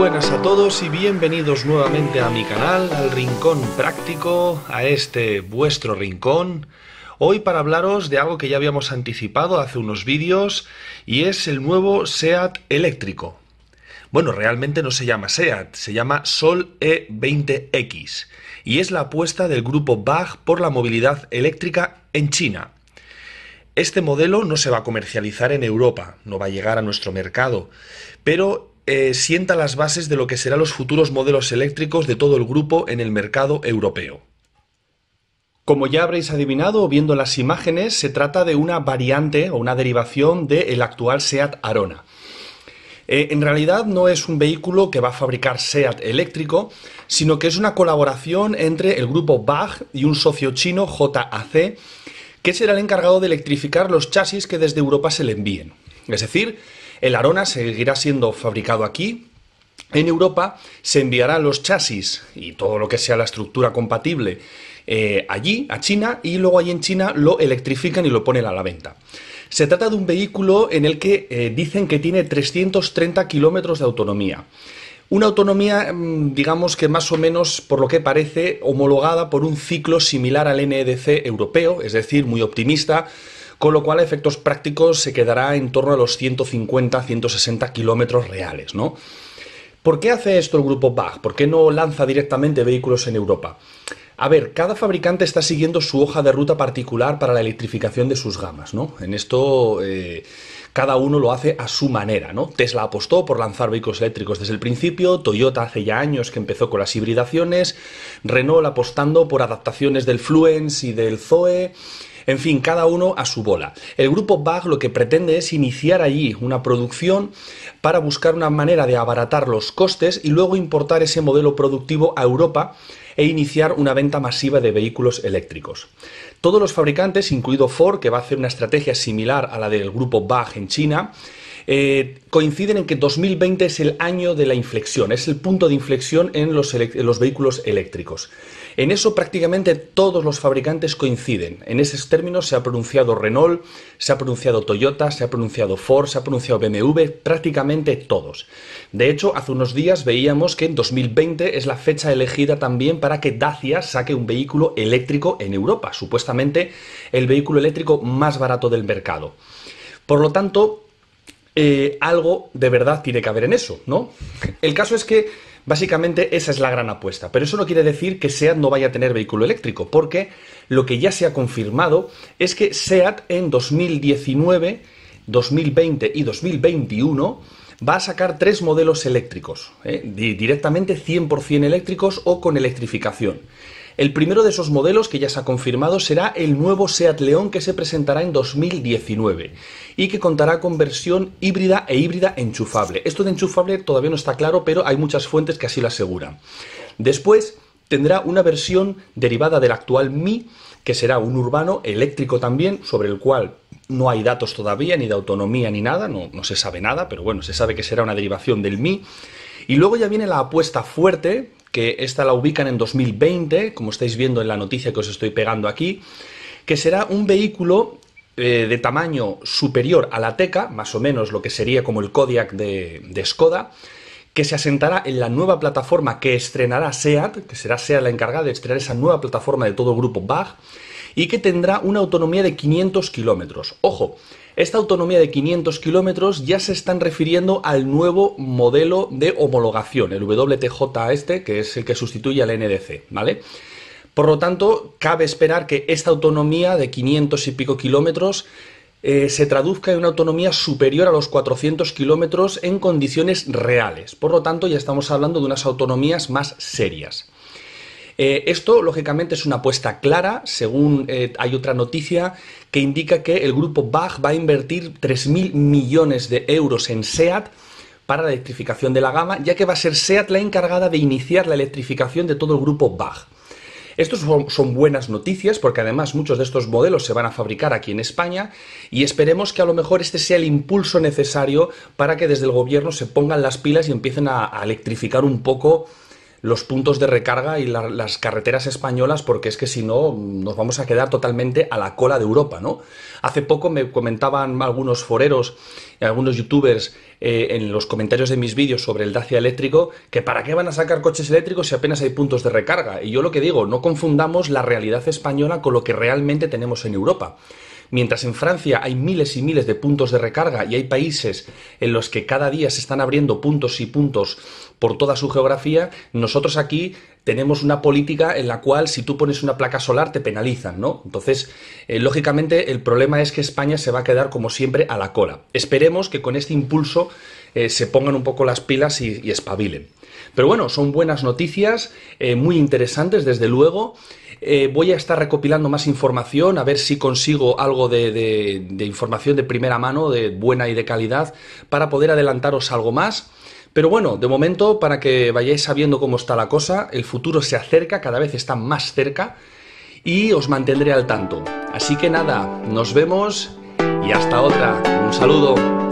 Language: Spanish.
buenas a todos y bienvenidos nuevamente a mi canal, al Rincón Práctico, a este vuestro rincón. Hoy para hablaros de algo que ya habíamos anticipado hace unos vídeos y es el nuevo SEAT eléctrico. Bueno, realmente no se llama SEAT, se llama Sol E20X y es la apuesta del grupo BAG por la movilidad eléctrica en China. Este modelo no se va a comercializar en Europa, no va a llegar a nuestro mercado, pero eh, sienta las bases de lo que serán los futuros modelos eléctricos de todo el grupo en el mercado europeo. Como ya habréis adivinado viendo las imágenes, se trata de una variante o una derivación del actual SEAT Arona. Eh, en realidad no es un vehículo que va a fabricar SEAT eléctrico, sino que es una colaboración entre el grupo bach y un socio chino, JAC, que será el encargado de electrificar los chasis que desde Europa se le envíen. Es decir, el Arona seguirá siendo fabricado aquí. En Europa se enviarán los chasis y todo lo que sea la estructura compatible eh, allí, a China, y luego allí en China lo electrifican y lo ponen a la venta. Se trata de un vehículo en el que eh, dicen que tiene 330 kilómetros de autonomía. Una autonomía, mm, digamos que más o menos, por lo que parece, homologada por un ciclo similar al NEDC europeo, es decir, muy optimista, con lo cual a efectos prácticos se quedará en torno a los 150-160 kilómetros reales, ¿no? ¿Por qué hace esto el grupo BAG? ¿Por qué no lanza directamente vehículos en Europa? A ver, cada fabricante está siguiendo su hoja de ruta particular para la electrificación de sus gamas, ¿no? En esto eh, cada uno lo hace a su manera, ¿no? Tesla apostó por lanzar vehículos eléctricos desde el principio, Toyota hace ya años que empezó con las hibridaciones, Renault apostando por adaptaciones del Fluence y del Zoe. En fin, cada uno a su bola. El grupo BAG lo que pretende es iniciar allí una producción para buscar una manera de abaratar los costes y luego importar ese modelo productivo a Europa e iniciar una venta masiva de vehículos eléctricos. Todos los fabricantes, incluido Ford, que va a hacer una estrategia similar a la del grupo BAG en China, eh, coinciden en que 2020 es el año de la inflexión, es el punto de inflexión en los vehículos eléctricos. En eso prácticamente todos los fabricantes coinciden. En esos términos se ha pronunciado Renault, se ha pronunciado Toyota, se ha pronunciado Ford, se ha pronunciado BMW, prácticamente todos. De hecho, hace unos días veíamos que en 2020 es la fecha elegida también para que Dacia saque un vehículo eléctrico en Europa, supuestamente el vehículo eléctrico más barato del mercado. Por lo tanto, eh, algo de verdad tiene que haber en eso, ¿no? El caso es que Básicamente esa es la gran apuesta, pero eso no quiere decir que SEAT no vaya a tener vehículo eléctrico, porque lo que ya se ha confirmado es que SEAT en 2019, 2020 y 2021 va a sacar tres modelos eléctricos, ¿eh? directamente 100% eléctricos o con electrificación. El primero de esos modelos que ya se ha confirmado será el nuevo SEAT León que se presentará en 2019 y que contará con versión híbrida e híbrida enchufable. Esto de enchufable todavía no está claro, pero hay muchas fuentes que así lo aseguran. Después tendrá una versión derivada del actual Mi que será un urbano eléctrico también, sobre el cual no hay datos todavía, ni de autonomía ni nada, no, se sabe nada, pero bueno, se sabe que será una derivación del Mi. Y luego ya viene la apuesta fuerte, que esta la ubican en 2020, como estáis viendo en la noticia que os estoy pegando aquí, que será un vehículo eh, de tamaño superior a la Teca, más o menos lo que sería como el Kodiak de, de Skoda, que se asentará en la nueva plataforma que estrenará SEAT, que será SEAT la encargada de estrenar esa nueva plataforma de todo el grupo BAG, y que tendrá una autonomía de 500 kilómetros. Ojo, esta autonomía de 500 kilómetros ya se están refiriendo al nuevo modelo de homologación, el WTJ este, que es el que sustituye al NDC, ¿vale? Por lo tanto, cabe esperar que esta autonomía de 500 y pico kilómetros eh, se traduzca en una autonomía superior a los 400 kilómetros en condiciones reales. Por lo tanto, ya estamos hablando de unas autonomías más serias. Eh, esto, lógicamente, es una apuesta clara, según eh, hay otra noticia que indica que el grupo Bach va a invertir 3.000 millones de euros en SEAT para la electrificación de la gama, ya que va a ser SEAT la encargada de iniciar la electrificación de todo el grupo Bach. Estos son buenas noticias porque además muchos de estos modelos se van a fabricar aquí en España y esperemos que a lo mejor este sea el impulso necesario para que desde el gobierno se pongan las pilas y empiecen a, electrificar un poco los puntos de recarga y las carreteras españolas, porque es que si no nos vamos a quedar totalmente a la cola de Europa, ¿no? Hace poco me comentaban algunos foreros, y algunos youtubers eh, en los comentarios de mis vídeos sobre el Dacia eléctrico, que para qué van a sacar coches eléctricos si apenas hay puntos de recarga. Y yo lo que digo, no confundamos la realidad española con lo que realmente tenemos en Europa. Mientras en Francia hay miles y miles de puntos de recarga y hay países en los que cada día se están abriendo puntos y puntos por toda su geografía, nosotros aquí tenemos una política en la cual si tú pones una placa solar te penalizan, ¿no? Entonces, eh, lógicamente el problema es que España se va a quedar como siempre a la cola. Esperemos que con este impulso eh, se pongan un poco las pilas y espabilen. Pero bueno, son buenas noticias, eh, muy interesantes, desde luego. Eh, voy a estar recopilando más información, a ver si consigo algo de información de primera mano, de buena y de calidad, para poder adelantaros algo más. Pero bueno, de momento, para que vayáis sabiendo cómo está la cosa, el futuro se acerca, cada vez está más cerca, y os mantendré al tanto. Así que nada, nos vemos y hasta otra. Un saludo.